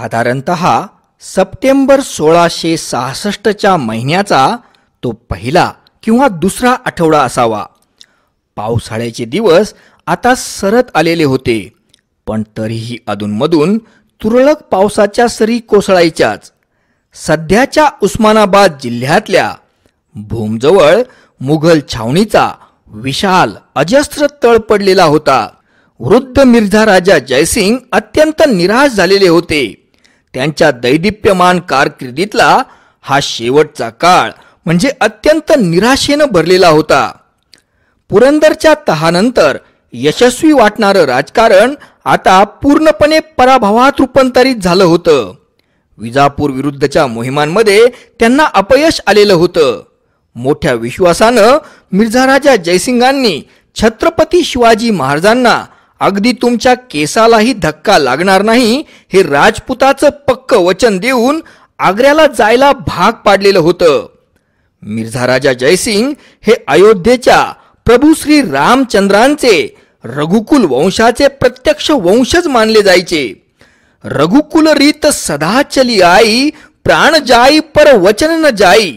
साधारणत सप्टेंबर सोळाशे सहासष्टच्या महिन्याचा तो पहिला किंवा दुसरा आठवडा असावा पावसाळ्याचे दिवस आता सरत आलेले होते पण तरीही अधूनमधून तुरळक पावसाच्या सरी कोसळायच्याच सध्याच्या उस्मानाबाद जिल्ह्यातल्या भूमजवळ मुघल छावणीचा विशाल अजस्त्र तळ पडलेला होता वृद्ध मिर्झा राजा जयसिंग अत्यंत निराश झालेले होते त्यांच्या दैदिप्यमान कारकिर्दीतला हा शेवटचा काळ म्हणजे अत्यंत निराशेनं भरलेला होता पुरंदरच्या तहानंतर यशस्वी वाटणारं राजकारण आता पूर्णपणे पराभवात रूपांतरित झालं होतं विजापूर विरुद्धच्या मोहिमांमध्ये त्यांना अपयश आलेलं होतं मोठ्या विश्वासानं मिर्झा राजा जयसिंगांनी छत्रपती शिवाजी महाराजांना अगदी तुमच्या केसालाही धक्का लागणार नाही हे राजपुताचं पक्क वचन देऊन आग्र्याला जायला भाग पाडलेलं होतं मिर्झा राजा जयसिंग हे अयोध्येच्या प्रभू श्री रामचंद्रांचे रघुकुल वंशाचे प्रत्यक्ष वंशज मानले जायचे रघुकुल रीत सदा चली आई प्राण जाई पर वचन न जाई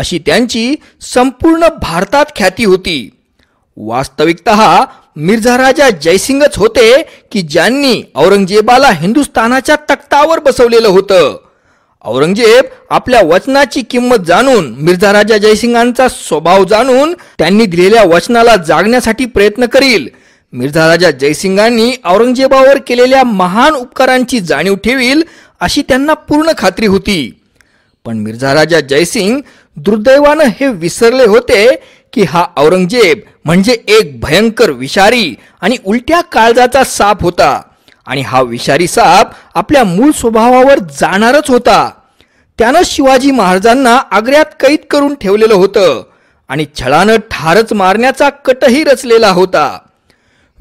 अशी त्यांची संपूर्ण भारतात ख्याती होती वास्तविकत मिर्झा राजा जयसिंगच होते की ज्यांनी औरंगजेबाला हिंदुस्थानाच्या तख्तावर बसवलेलं होतं औरंगजेब आपल्या वचनाची किंमत जाणून मिर्झा राजा जयसिंगांचा स्वभाव जाणून त्यांनी दिलेल्या वचनाला जागण्यासाठी प्रयत्न करील मिर्झा राजा जयसिंगांनी औरंगजेबावर केलेल्या महान उपकारांची जाणीव ठेवील अशी त्यांना पूर्ण खात्री होती पण मिर्झा राजा जयसिंग दुर्दैवानं हे विसरले होते की हा औरंगजेब म्हणजे एक भयंकर विषारी आणि उलट्या काळजाचा साप होता आणि हा विषारी साप आपल्या मूळ स्वभावावर जाणारच होता त्यानं शिवाजी महाराजांना आग्र्यात कैद करून ठेवलेलं होतं आणि छळानं ठारच मारण्याचा कटही रचलेला होता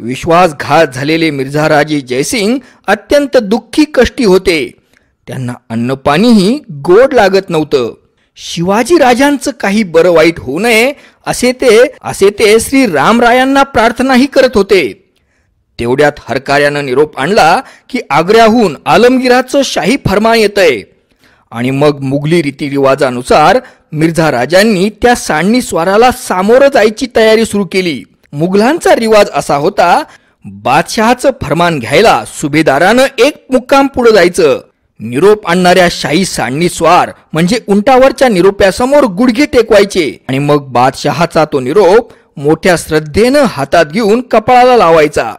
विश्वासघात झालेले मिर्झा राजे जयसिंग अत्यंत दुःखी कष्टी होते त्यांना अन्नपाणीही गोड लागत नव्हतं शिवाजी राजांचं काही बरं वाईट होऊ नये असे ते असे ते श्री रामरायांना प्रार्थनाही करत होते तेवढ्यात हरकार्यानं निरोप आणला की आग्र्याहून आलमगिराचं शाही फरमान येतंय आणि मग मुघली रीतिरिवाजानुसार मिर्झा राजांनी त्या सांडणी स्वाराला सामोरं जायची तयारी सुरू केली मुघलांचा रिवाज असा होता बादशहाचं फरमान घ्यायला सुभेदारानं एक मुक्काम पुढे जायचं निरोप आणणाऱ्या शाही सांडणी स्वार म्हणजे उंटावरच्या निरोप्यासमोर गुडघे टेकवायचे आणि मग बादशहाचा तो निरोप मोठ्या श्रद्धेनं हातात घेऊन कपाळाला लावायचा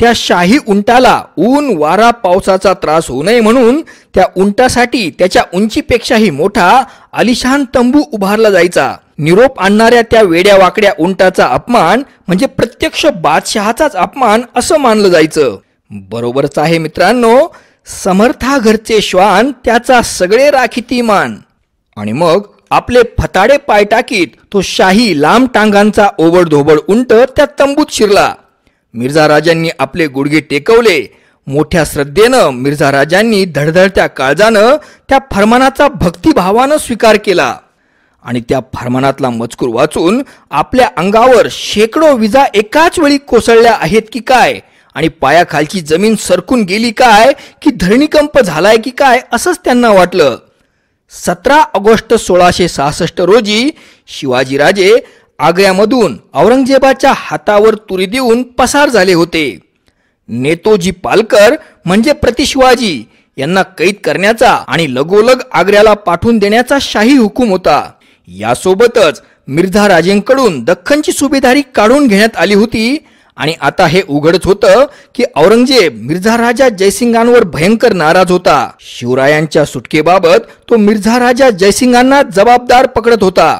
त्या शाही उंटाला ऊन वारा पावसाचा त्रास होऊ नये म्हणून त्या उंटासाठी त्याच्या उंचीपेक्षाही मोठा अलिशान तंबू उभारला जायचा निरोप आणणाऱ्या त्या वेड्या वाकड्या उंटाचा अपमान म्हणजे प्रत्यक्ष बादशहाचाच अपमान असं मानलं जायचं बरोबरच आहे मित्रांनो समर्था घरचे श्वान त्याचा सगळे राखीती मान आणि मग आपले फताडे पाय टाकीत तो शाही लांब टांगांचा ओबडधोबड उंट त्या तंबूत शिरला मिर्झा राजांनी आपले गुडघे टेकवले मोठ्या श्रद्धेनं मिर्झा राजांनी धडधडत्या काळजानं त्या फरमानाचा भक्तिभावानं स्वीकार केला आणि त्या फरमानातला मजकूर वाचून आपल्या अंगावर शेकडो विजा एकाच वेळी कोसळल्या आहेत की काय आणि पायाखालची जमीन सरकून गेली काय की धरणीकंप झालाय की काय असंच त्यांना वाटलं सतरा ऑगस्ट सोळाशे सहासष्ट रोजी शिवाजीराजे आग्र्यामधून औरंगजेबाच्या हातावर तुरी देऊन पसार झाले होते नेतोजी पालकर म्हणजे प्रतिशिवाजी यांना कैद करण्याचा आणि लगोलग आग्र्याला पाठवून देण्याचा शाही हुकूम होता यासोबतच मिर्झा राजेंकडून दख्खनची सुभेदारी काढून घेण्यात आली होती आणि आता हे उघडच होतं की औरंगजेब मिर्झा राजा जयसिंगांवर भयंकर नाराज होता शिवरायांच्या सुटकेबाबत तो मिर्झा राजा जयसिंगांना जबाबदार पकडत होता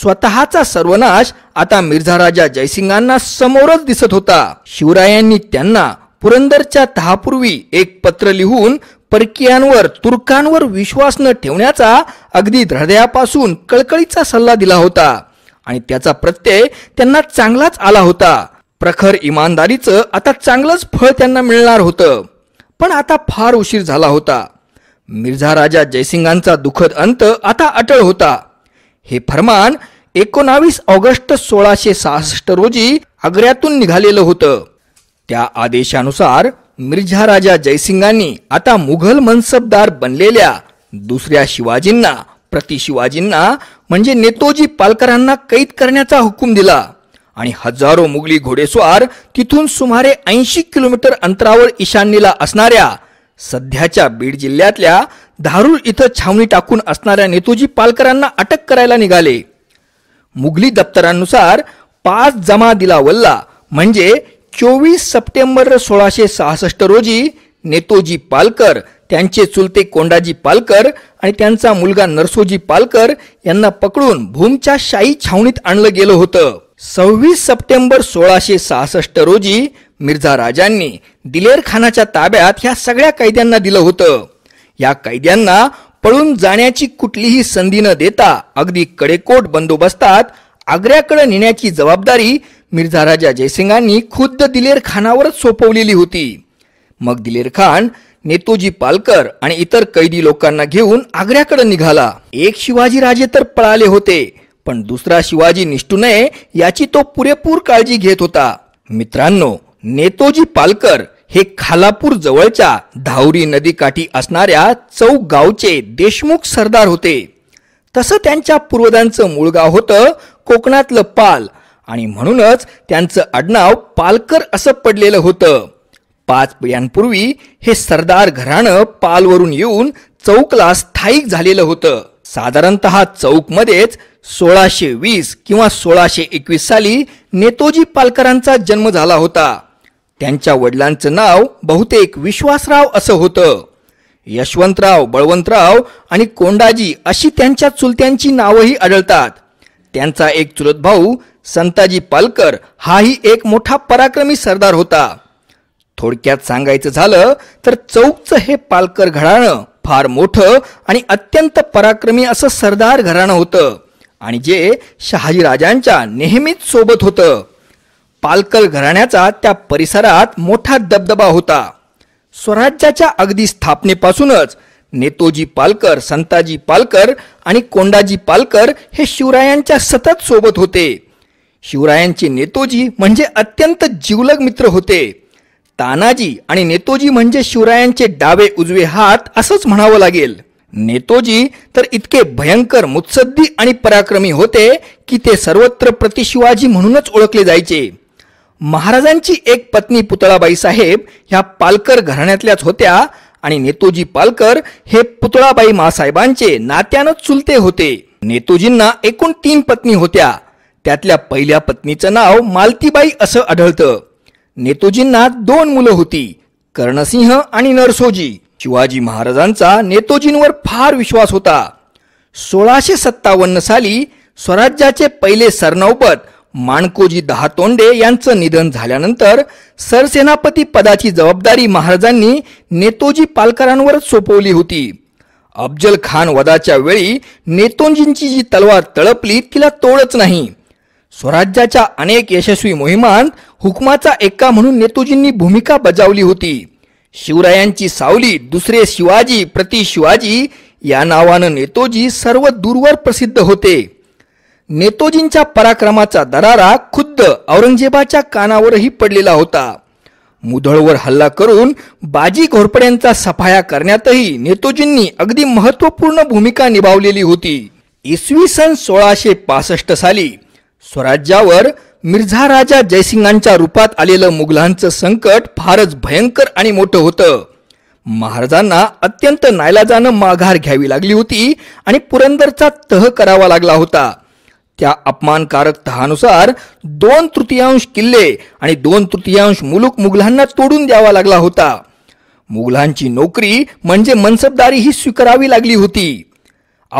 स्वतःचा सर्वनाश आता मिर्झा राजा जयसिंगांना समोरच दिसत होता शिवरायांनी त्यांना पुरंदरच्या तहापूर्वी एक पत्र लिहून परकीयांवर तुर्कांवर विश्वास न ठेवण्याचा अगदी हृदयापासून कळकळीचा सल्ला दिला होता आणि त्याचा प्रत्यय त्यांना चांगलाच आला होता प्रखर इमानदारीचं आता चांगलंच फळ त्यांना मिळणार होतं पण आता फार उशीर झाला होता मिर्झा राजा जयसिंगांचा दुःखद अंत आता अटळ होता हे फरमान एकोणावीस ऑगस्ट सोळाशे सहासष्ट रोजी आग्र्यातून निघालेलं होतं त्या आदेशानुसार मिर्झा राजा जयसिंगांनी आता मुघल मनसबदार बनलेल्या दुसऱ्या शिवाजींना प्रति शिवाजींना म्हणजे नेतोजी पालकरांना कैद करण्याचा हुकूम दिला आणि हजारो मुघली घोडेस्वार तिथून सुमारे ऐंशी किलोमीटर अंतरावर ईशान्येला असणाऱ्या सध्याच्या बीड जिल्ह्यातल्या धारूर इथं छावणी टाकून असणाऱ्या नेतोजी पालकरांना अटक करायला निघाले मुघली दप्तरांनुसार पाच जमा दिला वल्ला म्हणजे चोवीस सप्टेंबर सोळाशे सहासष्ट रोजी नेतोजी पालकर त्यांचे चुलते कोंडाजी पालकर आणि त्यांचा मुलगा नरसोजी पालकर यांना पकडून भूमच्या शाही छावणीत आणलं गेलं होतं सव्वीस सप्टेंबर सोळाशे सहासष्ट रोजी मिर्झा राजांनी दिलेर खानाच्या ताब्यात ह्या सगळ्या कैद्यांना दिलं होतं या कैद्यांना पळून जाण्याची कुठलीही संधी न देता अगदी कडेकोट बंदोबस्तात आग्र्याकडे नेण्याची जबाबदारी मिर्झा राजा जयसिंगांनी खुद्द दिलेर खानावरच सोपवलेली होती मग दिलेर खान नेतोजी पालकर आणि इतर कैदी लोकांना घेऊन आग्र्याकडे निघाला एक शिवाजी राजे तर पळाले होते पण दुसरा शिवाजी निष्ठू नये याची तो पुरेपूर काळजी घेत होता मित्रांनो नेतोजी पालकर हे खालापूर जवळच्या धावरी नदीकाठी असणाऱ्या चौक गावचे देशमुख सरदार होते तसं त्यांच्या पूर्वजांचं मूळ गाव होतं कोकणातलं पाल आणि म्हणूनच त्यांचं आडनाव पालकर असं पडलेलं होतं पाच पिढ्यांपूर्वी हे सरदार घराणं पालवरून येऊन चौकला स्थायिक झालेलं होतं साधारणत चौकमध्येच सोळाशे वीस किंवा सोळाशे एकवीस साली नेतोजी पालकरांचा जन्म झाला होता त्यांच्या वडिलांचं नाव बहुतेक विश्वासराव असं होतं यशवंतराव बळवंतराव आणि कोंडाजी अशी त्यांच्या चुलत्यांची नावंही आढळतात त्यांचा एक चुलत भाऊ संताजी पालकर हाही एक मोठा पराक्रमी सरदार होता थोडक्यात सांगायचं झालं तर चौकचं हे पालकर घडाणं फार मोठं आणि अत्यंत पराक्रमी असं सरदार घराणं होतं आणि जे शहाजीराजांच्या नेहमीच सोबत होतं पालकल घराण्याचा त्या परिसरात मोठा दबदबा होता स्वराज्याच्या अगदी स्थापनेपासूनच नेतोजी पालकर संताजी पालकर आणि कोंडाजी पालकर हे शिवरायांच्या सतत सोबत होते शिवरायांचे नेतोजी म्हणजे अत्यंत जीवलग मित्र होते तानाजी आणि नेतोजी म्हणजे शिवरायांचे डावे उजवे हात असंच म्हणावं लागेल नेतोजी तर इतके भयंकर मुत्सद्दी आणि पराक्रमी होते की ते सर्वत्र प्रतिशिवाजी म्हणूनच ओळखले जायचे महाराजांची एक पत्नी पुतळाबाई साहेब ह्या पालकर घराण्यातल्याच होत्या आणि नेतोजी पालकर हे पुतळाबाई मासाहेबांचे नात्यानं चुलते होते नेतोजींना एकूण तीन पत्नी होत्या त्यातल्या पहिल्या पत्नीचं नाव मालतीबाई असं आढळतं नेतोजींना दोन मुलं होती कर्णसिंह आणि नरसोजी शिवाजी महाराजांचा नेतोजींवर फार विश्वास होता सोळाशे सत्तावन्न साली स्वराज्याचे पहिले सरनौपत माणकोजी दहातोंडे यांचं निधन झाल्यानंतर सरसेनापती पदाची जबाबदारी महाराजांनी नेतोजी पालकरांवर सोपवली होती अफजल खान वदाच्या वेळी नेतोजींची जी तलवार तळपली तिला तोडच नाही स्वराज्याच्या अनेक यशस्वी मोहिमांत हुकमाचा एक्का म्हणून नेतोजींनी भूमिका बजावली होती शिवरायांची सावली दुसरे शिवाजी प्रति शिवाजी या नावानं नेतोजी सर्व दूरवर प्रसिद्ध होते नेतोजींच्या पराक्रमाचा दरारा खुद्द औरंगजेबाच्या कानावरही पडलेला होता मुधळवर हल्ला करून बाजी घोरपड्यांचा सफाया करण्यातही नेतोजींनी अगदी महत्वपूर्ण भूमिका निभावलेली होती इसवी सन सोळाशे पासष्ट साली स्वराज्यावर मिर्झा राजा जयसिंगांच्या रूपात आलेलं मुघलांचं संकट फारच भयंकर आणि मोठं होतं महाराजांना अत्यंत नायलाजानं माघार घ्यावी लागली होती आणि पुरंदरचा तह करावा लागला होता त्या अपमानकारक तहानुसार दोन तृतीयांश किल्ले आणि दोन तृतीयांश मुलूक मुघलांना तोडून द्यावा लागला होता मुघलांची नोकरी म्हणजे मनसबदारी ही स्वीकारावी लागली होती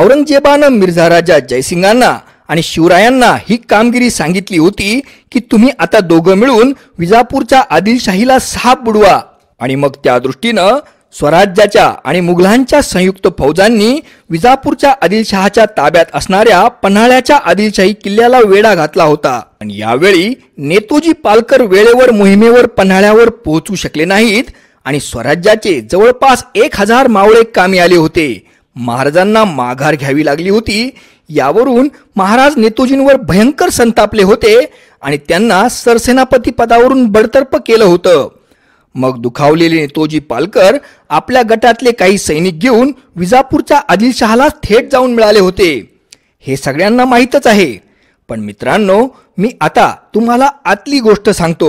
औरंगजेबानं मिर्झा राजा जयसिंगांना आणि शिवरायांना ही कामगिरी सांगितली होती की तुम्ही आता दोघं मिळून विजापूरच्या आदिलशाहीला साप बुडवा आणि मग त्या दृष्टीनं स्वराज्याच्या आणि मुघलांच्या संयुक्त फौजांनी विजापूरच्या आदिलशहाच्या ताब्यात असणाऱ्या पन्हाळ्याच्या आदिलशाही किल्ल्याला वेढा घातला होता आणि यावेळी नेतोजी पालकर वेळेवर मोहिमेवर पन्हाळ्यावर पोहोचू शकले नाहीत आणि स्वराज्याचे जवळपास एक हजार मावळे कामी आले होते महाराजांना माघार घ्यावी लागली होती यावरून महाराज नेतोजींवर भयंकर संतापले होते आणि त्यांना सरसेनापती पदावरून बडतर्प केलं होतं मग दुखावलेले नेतोजी पालकर आपल्या गटातले काही सैनिक घेऊन विजापूरच्या आदिलशहाला थेट जाऊन मिळाले होते हे सगळ्यांना माहीतच आहे पण मित्रांनो मी आता तुम्हाला आतली गोष्ट सांगतो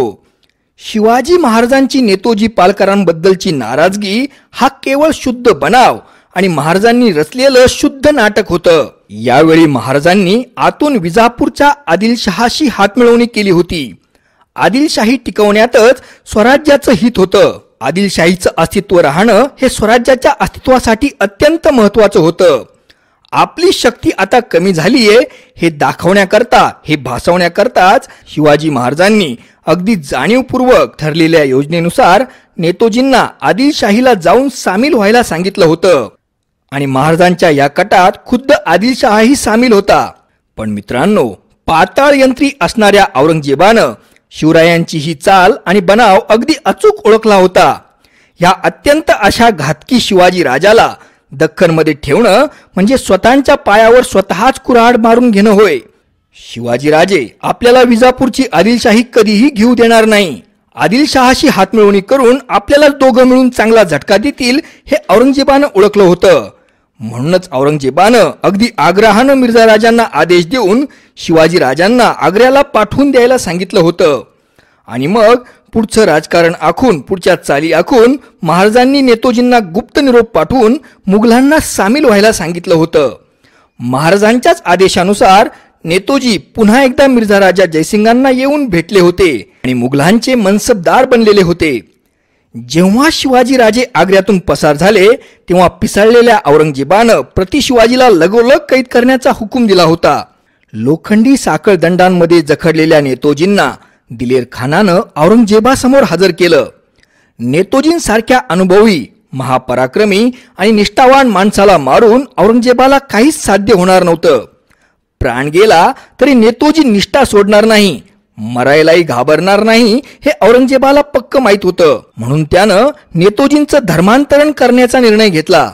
शिवाजी महाराजांची नेतोजी पालकरांबद्दलची नाराजगी हा केवळ शुद्ध बनाव आणि महाराजांनी रचलेलं शुद्ध नाटक होतं यावेळी महाराजांनी आतून विजापूरच्या आदिलशहाशी हातमिळवणी केली होती आदिलशाही टिकवण्यातच स्वराज्याचं हित होतं आदिलशाहीचं अस्तित्व राहणं हे स्वराज्याच्या अस्तित्वासाठी अत्यंत महत्वाचं होतं आपली शक्ती आता कमी झालीये हे दाखवण्याकरता हे भासवण्याकरताच शिवाजी महाराजांनी अगदी जाणीवपूर्वक ठरलेल्या योजनेनुसार नेतोजींना आदिलशाहीला जाऊन सामील व्हायला सांगितलं होतं आणि महाराजांच्या या कटात खुद्द आदिलशहाही सामील होता पण मित्रांनो पाताळ यंत्री असणाऱ्या औरंगजेबानं शिवरायांची ही चाल आणि बनाव अगदी अचूक ओळखला होता या अत्यंत अशा घातकी शिवाजी राजाला दख्खनमध्ये ठेवणं म्हणजे स्वतःच्या पायावर स्वतःच कुऱ्हाड मारून घेणं होय शिवाजी राजे आपल्याला विजापूरची आदिलशाही कधीही घेऊ देणार नाही आदिलशहाशी हातमिळवणी करून आपल्याला दोघं मिळून चांगला झटका देतील हे औरंगजेबानं ओळखलं होतं म्हणूनच औरंगजेबानं अगदी आग्रहानं मिर्झा राजांना आदेश देऊन शिवाजी राजांना आग्र्याला पाठवून द्यायला सांगितलं होतं आणि मग पुढचं राजकारण आखून पुढच्या चाली आखून महाराजांनी नेतोजींना गुप्त निरोप पाठवून मुघलांना सामील व्हायला सांगितलं होतं महाराजांच्याच आदेशानुसार नेतोजी पुन्हा एकदा मिर्झा राजा जयसिंगांना येऊन भेटले होते आणि मुघलांचे मनसबदार बनलेले होते जेव्हा शिवाजीराजे आग्र्यातून पसार झाले तेव्हा पिसाळलेल्या औरंगजेबानं प्रति शिवाजीला लगोलग कैद करण्याचा हुकूम दिला होता लोखंडी साखळ दंडांमध्ये जखडलेल्या नेतोजींना दिलेर खानानं औरंगजेबासमोर हजर केलं नेतोजींसारख्या अनुभवी महापराक्रमी आणि निष्ठावान माणसाला मारून औरंगजेबाला काहीच साध्य होणार नव्हतं प्राण गेला तरी नेतोजी निष्ठा सोडणार नाही मरायलाही घाबरणार नाही हे औरंगजेबाला पक्क माहीत होतं म्हणून त्यानं नेतोजींचं धर्मांतरण करण्याचा निर्णय घेतला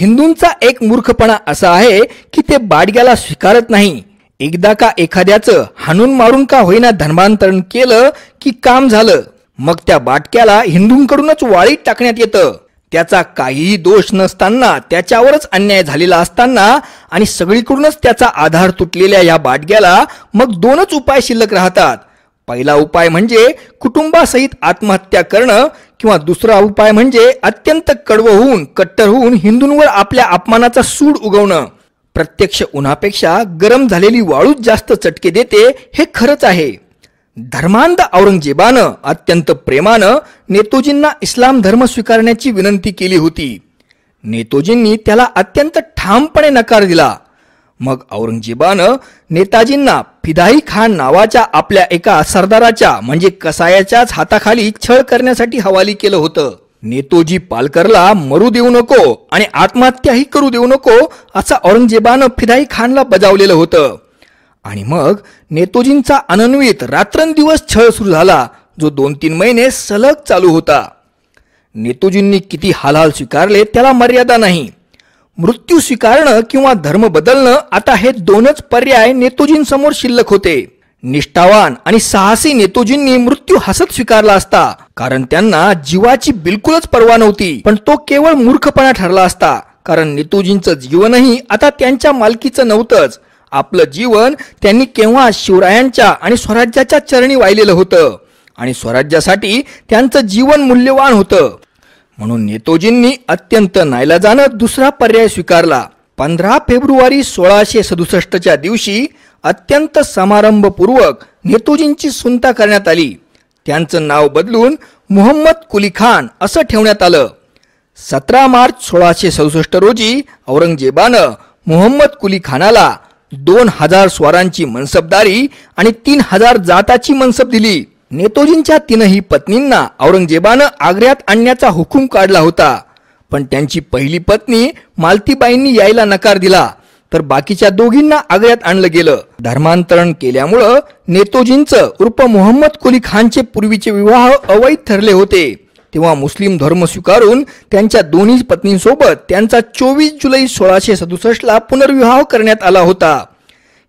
हिंदूंचा एक मूर्खपणा असा आहे की ते बाडग्याला स्वीकारत नाही एकदा का एखाद्याचं हाणून मारून का होईना धर्मांतरण केलं की काम झालं मग त्या बाटक्याला हिंदूंकडूनच वाळीत टाकण्यात येतं त्याचा काहीही दोष नसताना त्याच्यावरच अन्याय झालेला असताना आणि सगळीकडूनच त्याचा आधार तुटलेल्या या बाटग्याला मग दोनच उपाय शिल्लक राहतात पहिला उपाय म्हणजे कुटुंबासहित आत्महत्या करणं किंवा दुसरा उपाय म्हणजे अत्यंत कडव होऊन कट्टर होऊन हिंदूंवर आपल्या अपमानाचा सूड उगवणं प्रत्यक्ष उन्हापेक्षा गरम झालेली वाळूच जास्त चटके देते हे खरंच आहे धर्मांत औरंगजेबानं अत्यंत प्रेमानं नेतोजींना इस्लाम धर्म स्वीकारण्याची विनंती केली होती नेतोजींनी त्याला अत्यंत ठामपणे नकार दिला मग औरंगजेबानं नेताजींना फिदाई खान नावाच्या आपल्या एका सरदाराच्या म्हणजे कसायाच्याच हाताखाली छळ करण्यासाठी हवाली केलं होतं नेतोजी पालकरला मरू देऊ नको आणि आत्महत्याही करू देऊ नको असं औरंगजेबानं फिदाई खानला बजावलेलं होतं आणि मग नेतोजींचा अनन्वित रात्रंदिवस छळ सुरू झाला जो दोन तीन महिने सलग चालू होता नेतोजींनी किती हालहाल स्वीकारले त्याला मर्यादा नाही मृत्यू स्वीकारणं किंवा धर्म बदलणं आता हे दोनच पर्याय नेतोजींसमोर शिल्लक होते निष्ठावान आणि साहसी नेतोजींनी मृत्यू हसत स्वीकारला असता कारण त्यांना जीवाची बिलकुलच पर्वा नव्हती पण तो केवळ मूर्खपणा ठरला असता कारण नेतोजींचं जीवनही आता त्यांच्या मालकीचं नव्हतंच आपलं जीवन त्यांनी केव्हा शिवरायांच्या आणि स्वराज्याच्या चरणी वाहिलेलं होतं आणि स्वराज्यासाठी त्यांचं जीवन मूल्यवान होतं म्हणून नेतोजींनी अत्यंत नाईलाजानं दुसरा पर्याय स्वीकारला पंधरा फेब्रुवारी सोळाशे सदुसष्टच्या दिवशी अत्यंत समारंभपूर्वक नेतोजींची सुनता करण्यात आली त्यांचं नाव बदलून मोहम्मद कुली खान असं ठेवण्यात आलं सतरा मार्च सोळाशे सदुसष्ट रोजी औरंगजेबानं मोहम्मद कुली खानाला दोन हजार स्वारांची मनसबदारी आणि तीन हजार जाताची मनसब दिली नेतोजींच्या तीनही पत्नींना औरंगजेबानं आग्र्यात आणण्याचा हुकूम काढला होता पण त्यांची पहिली पत्नी मालतीबाईंनी यायला नकार दिला तर बाकीच्या दोघींना आग्र्यात आणलं गेलं धर्मांतरण केल्यामुळं नेतोजींचं उर्फ मोहम्मद कुली खानचे पूर्वीचे विवाह अवैध ठरले होते तेव्हा मुस्लिम धर्म स्वीकारून त्यांच्या दोन्ही पत्नींसोबत त्यांचा चोवीस जुलै सोळाशे ला पुनर्विवाह करण्यात आला होता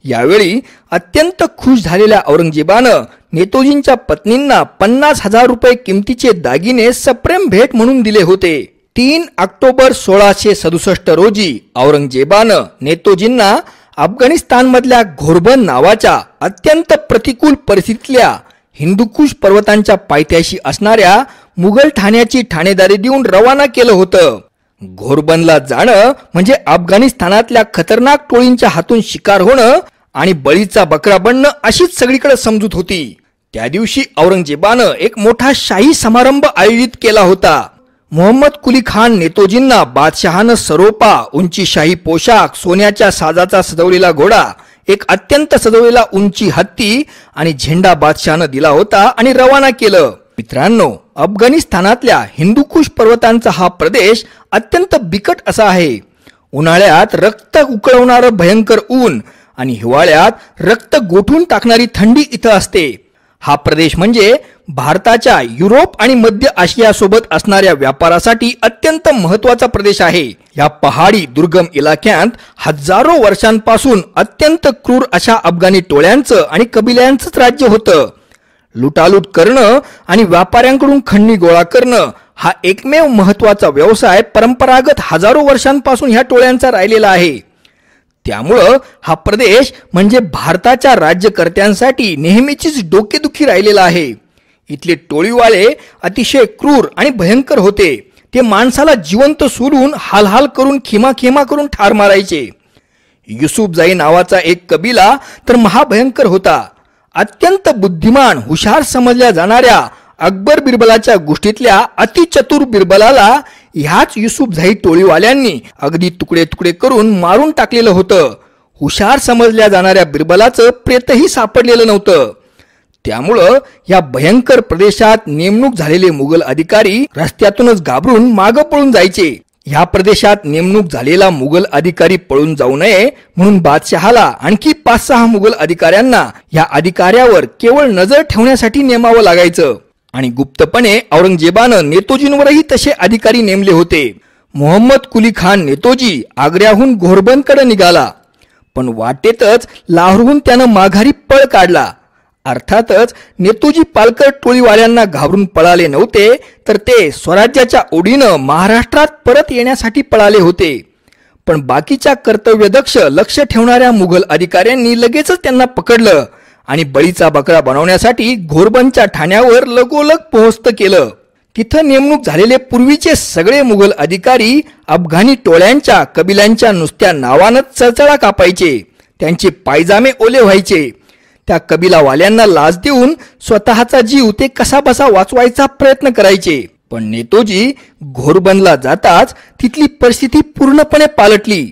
यावेळी अत्यंत खुश झालेल्या औरंगजेबानं नेतोजींच्या पत्नींना पन्नास हजार रुपये किमतीचे दागिने सप्रेम भेट म्हणून दिले होते तीन ऑक्टोबर सोळाशे सदुसष्ट रोजी औरंगजेबानं नेतोजींना अफगाणिस्तानमधल्या घोरबन नावाच्या अत्यंत प्रतिकूल परिस्थितीतल्या हिंदुकुश पर्वतांच्या पायथ्याशी असणाऱ्या मुघल ठाण्याची ठाणेदारी देऊन रवाना केलं होतं घोरबंदला जाणं म्हणजे अफगाणिस्तानातल्या खतरनाक टोळींच्या हातून शिकार होणं आणि बळीचा बकरा बनणं अशीच सगळीकडे समजूत होती त्या दिवशी औरंगजेबानं एक मोठा शाही समारंभ आयोजित केला होता मोहम्मद कुली खान नेतोजींना बादशहानं सरोपा उंची शाही पोशाख सोन्याच्या साजाचा सजवलेला घोडा एक अत्यंत सजवलेला उंची हत्ती आणि झेंडा बादशहानं दिला होता आणि रवाना केलं मित्रांनो अफगाणिस्तानातल्या हिंदुकुश पर्वतांचा हा प्रदेश अत्यंत बिकट असा आहे उन्हाळ्यात रक्त उकळवणारं भयंकर ऊन आणि हिवाळ्यात रक्त गोठून टाकणारी थंडी इथं असते हा प्रदेश म्हणजे भारताच्या युरोप आणि मध्य आशियासोबत असणाऱ्या व्यापारासाठी अत्यंत महत्वाचा प्रदेश आहे या पहाडी दुर्गम इलाक्यात हजारो वर्षांपासून अत्यंत क्रूर अशा अफगाणी टोळ्यांचं आणि कबिल्यांचंच राज्य होतं लुटालूट करणं आणि व्यापाऱ्यांकडून खंडणी गोळा करणं हा एकमेव महत्वाचा व्यवसाय परंपरागत हजारो वर्षांपासून ह्या टोळ्यांचा राहिलेला आहे त्यामुळं हा प्रदेश म्हणजे भारताच्या राज्यकर्त्यांसाठी नेहमीचीच डोकेदुखी राहिलेला आहे इथले टोळीवाले अतिशय क्रूर आणि भयंकर होते ते माणसाला जिवंत सोडून हालहाल करून खिमाखिमा करून ठार मारायचे जाई नावाचा एक कबीला तर महाभयंकर होता अत्यंत बुद्धिमान हुशार समजल्या जाणाऱ्या अकबर बिरबलाच्या गोष्टीतल्या अतिचतुर बिरबलाला ह्याच झाई टोळीवाल्यांनी अगदी तुकडे तुकडे करून मारून टाकलेलं होतं हुशार समजल्या जाणाऱ्या बिरबलाचं प्रेतही सापडलेलं नव्हतं त्यामुळं या भयंकर प्रदेशात नेमणूक झालेले मुघल अधिकारी रस्त्यातूनच घाबरून मागं पळून जायचे या प्रदेशात नेमणूक झालेला मुघल अधिकारी पळून जाऊ नये म्हणून बादशहाला आणखी पाच सहा मुघल अधिकाऱ्यांना या अधिकाऱ्यावर केवळ नजर ठेवण्यासाठी नेमावं लागायचं आणि गुप्तपणे औरंगजेबानं नेतोजींवरही तसे अधिकारी नेमले होते मोहम्मद कुली खान नेतोजी आग्र्याहून घोरबंदकडे निघाला पण वाटेतच लाहोरहून त्यानं माघारी पळ काढला अर्थातच नेतूजी पालकर टोळीवाल्यांना घाबरून पळाले नव्हते तर ते स्वराज्याच्या ओढीनं महाराष्ट्रात परत येण्यासाठी पळाले होते पण बाकीच्या कर्तव्यदक्ष लक्ष ठेवणाऱ्या मुघल अधिकाऱ्यांनी लगेचच त्यांना पकडलं आणि बळीचा बकरा बनवण्यासाठी घोरबनच्या ठाण्यावर लगोलग पोहोचत केलं तिथं नेमणूक झालेले पूर्वीचे सगळे मुघल अधिकारी अफगाणी टोळ्यांच्या कबिलांच्या नुसत्या नावानच चळचळा कापायचे त्यांचे पायजामे ओले व्हायचे त्या कबिलावाल्यांना लाज देऊन स्वतःचा जीव ते कसा बसा वाचवायचा प्रयत्न करायचे पण नेतोजी घोरबंदला जाताच तिथली परिस्थिती पूर्णपणे पालटली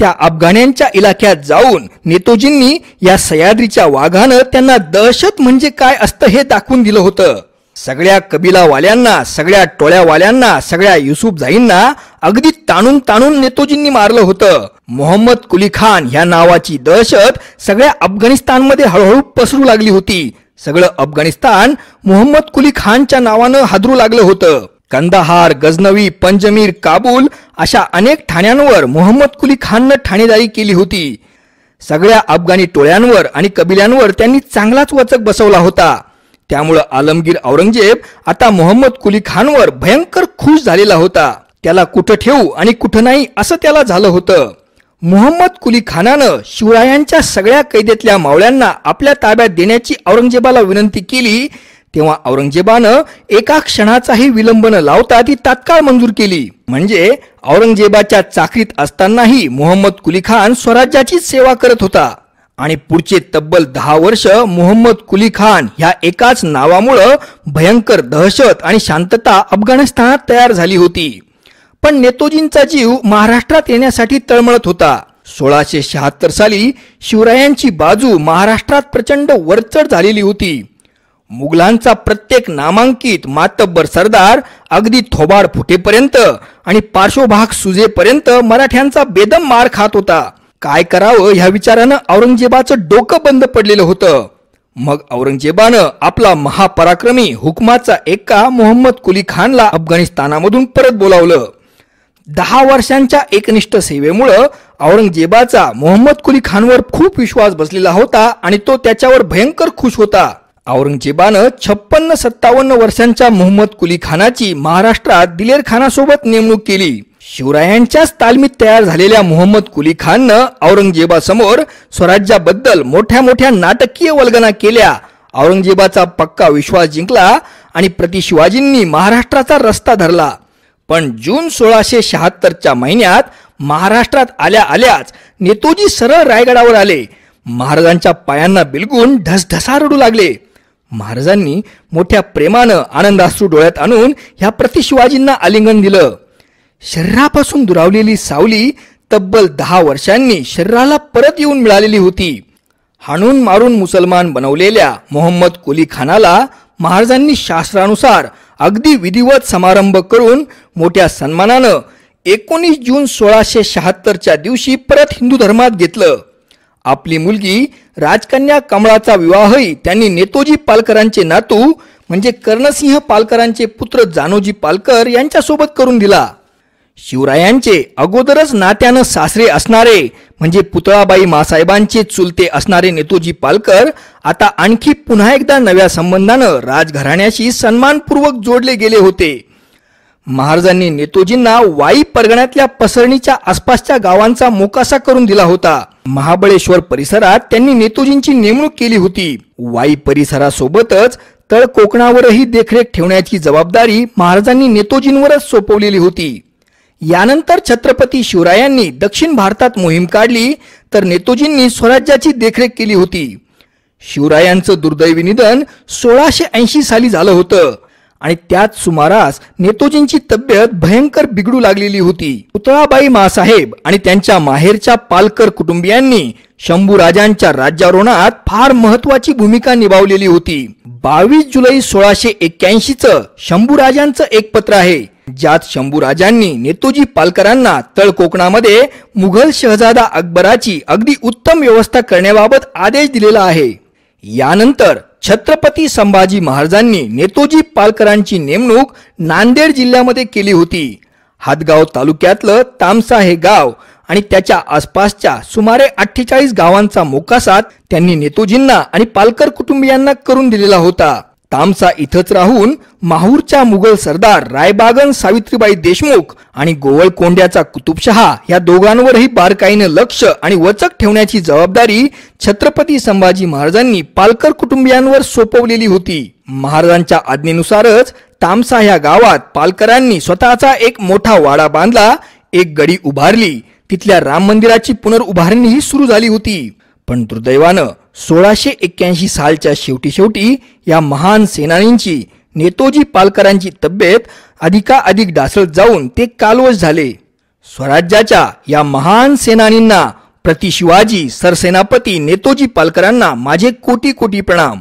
त्या अफगाण्यांच्या इलाक्यात जाऊन नेतोजींनी या सह्याद्रीच्या वाघानं त्यांना दहशत म्हणजे काय असतं हे दाखवून दिलं होतं सगळ्या कबिलावाल्यांना सगळ्या टोळ्यावाल्यांना सगळ्या जाईंना अगदी ताणून ताणून नेतोजींनी मारलं होतं मोहम्मद कुली खान ह्या नावाची दहशत सगळ्या अफगाणिस्तानमध्ये हळूहळू पसरू लागली होती सगळं अफगाणिस्तान मोहम्मद कुली खानच्या नावानं हादरू लागलं होतं कंदाहार गजनवी पंजमीर काबूल अशा अनेक ठाण्यांवर मोहम्मद कुली खाननं ठाणेदारी केली होती सगळ्या अफगाणी टोळ्यांवर आणि कबिल्यांवर त्यांनी चांगलाच वचक बसवला होता त्यामुळं आलमगीर औरंगजेब आता मोहम्मद कुली खानवर भयंकर खुश झालेला होता त्याला कुठं ठेवू आणि कुठं नाही असं त्याला झालं होतं मोहम्मद कुली खानानं शिवरायांच्या सगळ्या कैदेतल्या मावळ्यांना आपल्या ताब्यात देण्याची औरंगजेबाला विनंती केली तेव्हा औरंगजेबानं एका क्षणाचाही विलंब न लावता ती तात्काळ मंजूर केली म्हणजे औरंगजेबाच्या चाकरीत असतानाही मोहम्मद कुली खान स्वराज्याची सेवा करत होता आणि पुढचे तब्बल दहा वर्ष मोहम्मद कुली खान ह्या एकाच नावामुळं भयंकर दहशत आणि शांतता अफगाणिस्तानात तयार झाली होती पण नेतोजींचा जीव महाराष्ट्रात येण्यासाठी तळमळत होता सोळाशे शहात्तर साली शिवरायांची बाजू महाराष्ट्रात प्रचंड वरचढ झालेली होती मुघलांचा प्रत्येक नामांकित मातब्बर सरदार अगदी थोबाड फुटेपर्यंत आणि पार्श्वभाग सुजेपर्यंत मराठ्यांचा बेदम मार खात होता काय करावं ह्या विचारानं औरंगजेबाचं डोकं बंद पडलेलं होतं मग औरंगजेबानं आपला महापराक्रमी हुकमाचा एक्का मोहम्मद कुली खानला अफगाणिस्तानामधून परत बोलावलं दहा वर्षांच्या एकनिष्ठ सेवेमुळं औरंगजेबाचा मोहम्मद कुली खानवर खूप विश्वास बसलेला होता आणि तो त्याच्यावर भयंकर खुश होता औरंगजेबानं छप्पन्न सत्तावन्न वर्षांच्या मोहम्मद कुली खानाची महाराष्ट्रात दिलेर खानासोबत नेमणूक केली शिवरायांच्याच तालमीत तयार झालेल्या मोहम्मद कुली खाननं औरंगजेबासमोर स्वराज्याबद्दल मोठ्या मोठ्या नाटकीय वल्गना केल्या औरंगजेबाचा पक्का विश्वास जिंकला आणि प्रतिशिवाजींनी महाराष्ट्राचा रस्ता धरला पण जून सोळाशे शहात्तरच्या महिन्यात महाराष्ट्रात आल्या आल्याच नेतोजी सरळ रायगडावर आले महाराजांच्या पायांना बिलगून ढसढसा रडू लागले महाराजांनी मोठ्या प्रेमानं आनंदाश्रू डोळ्यात आणून ह्या प्रतिशिवाजींना आलिंगन दिलं शरीरापासून दुरावलेली सावली तब्बल दहा वर्षांनी शरीराला परत येऊन मिळालेली होती हाणून मारून मुसलमान बनवलेल्या मोहम्मद कुली खानाला महाराजांनी शास्त्रानुसार अगदी विधिवत समारंभ करून मोठ्या सन्मानानं एकोणीस जून सोळाशे शहात्तरच्या दिवशी परत हिंदू धर्मात घेतलं आपली मुलगी राजकन्या कमळाचा विवाहही त्यांनी नेतोजी पालकरांचे नातू म्हणजे कर्णसिंह पालकरांचे पुत्र जानोजी पालकर यांच्यासोबत करून दिला शिवरायांचे अगोदरच नात्यानं सासरे असणारे म्हणजे पुतळाबाई मासाहेबांचे चुलते असणारे नेतोजी पालकर आता आणखी पुन्हा एकदा नव्या संबंधानं राजघराण्याशी सन्मानपूर्वक जोडले गेले होते महाराजांनी नेतोजींना वाई परगण्यातल्या पसरणीच्या आसपासच्या गावांचा मोकासा करून दिला होता महाबळेश्वर परिसरात त्यांनी नेतोजींची नेमणूक केली होती वाई परिसरासोबतच तळ कोकणावरही देखरेख ठेवण्याची जबाबदारी महाराजांनी नेतोजींवरच सोपवलेली होती यानंतर छत्रपती शिवरायांनी दक्षिण भारतात मोहीम काढली तर नेतोजींनी स्वराज्याची देखरेख केली होती शिवरायांचं दुर्दैवी निधन सोळाशे ऐंशी साली झालं होतं आणि त्याच सुमारास नेतोजींची तब्येत भयंकर बिघडू लागलेली होती पुतळाबाई मासाहेब आणि त्यांच्या माहेरच्या पालकर कुटुंबियांनी शंभूराजांच्या राज्यारोहणात फार महत्वाची भूमिका निभावलेली होती बावीस जुलै सोळाशे एक्क्याऐंशी च शंभूराजांचं एक पत्र आहे ज्यात शंभूराजांनी नेतोजी पालकरांना तळ कोकणामध्ये मुघल शहजादा अकबराची अगदी उत्तम व्यवस्था करण्याबाबत आदेश दिलेला आहे यानंतर छत्रपती संभाजी महाराजांनी नेतोजी पालकरांची नेमणूक नांदेड जिल्ह्यामध्ये केली होती हातगाव तालुक्यातलं तामसा हे गाव आणि त्याच्या आसपासच्या सुमारे अठ्ठेचाळीस गावांचा मोकासात त्यांनी नेतोजींना आणि पालकर कुटुंबियांना करून दिलेला होता तामसा इथंच राहून माहूरच्या मुघल सरदार रायबागन सावित्रीबाई देशमुख आणि गोवळकोंड्याचा कुतुबशहा या दोघांवरही बारकाईनं लक्ष आणि वचक ठेवण्याची जबाबदारी छत्रपती संभाजी महाराजांनी पालकर कुटुंबियांवर सोपवलेली होती महाराजांच्या आज्ञेनुसारच तामसा ह्या गावात पालकरांनी स्वतःचा एक मोठा वाडा बांधला एक गडी उभारली तिथल्या राम मंदिराची पुनर्उभारणीही सुरू झाली होती पण दुर्दैवानं सोळाशे एक्क्याऐंशी सालच्या शेवटी शेवटी या महान सेनानींची नेतोजी पालकरांची तब्येत अधिकाधिक ढासळत जाऊन ते कालवश झाले स्वराज्याच्या या महान सेनानींना प्रति शिवाजी सरसेनापती नेतोजी पालकरांना माझे कोटी कोटी प्रणाम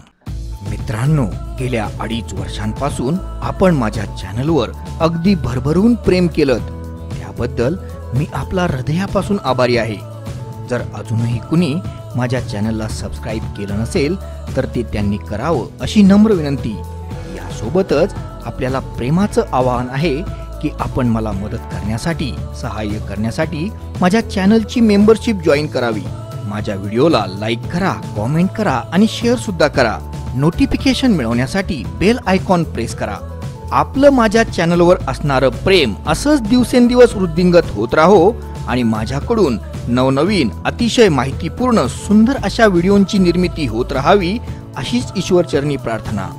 मित्रांनो गेल्या अडीच वर्षांपासून आपण माझ्या चॅनलवर अगदी भरभरून प्रेम केलं त्याबद्दल मी आपला हृदयापासून आभारी आहे जर अजूनही कुणी माझ्या चॅनलला सबस्क्राईब केलं नसेल तर ते त्यांनी करावं अशी नम्र विनंती यासोबतच आपल्याला प्रेमाचं आवाहन आहे की आपण मला मदत करण्यासाठी सहाय्य करण्यासाठी माझ्या चॅनलची मेंबरशिप जॉईन करावी माझ्या व्हिडिओला लाईक करा कॉमेंट करा आणि शेअरसुद्धा करा नोटिफिकेशन मिळवण्यासाठी बेल आयकॉन प्रेस करा आपलं माझ्या चॅनलवर असणारं प्रेम असंच दिवसेंदिवस वृद्धिंगत होत राहो आणि माझ्याकडून नवनवीन अतिशय माहितीपूर्ण सुंदर अशा व्हिडिओंची निर्मिती होत राहावी अशीच ईश्वरचरणी प्रार्थना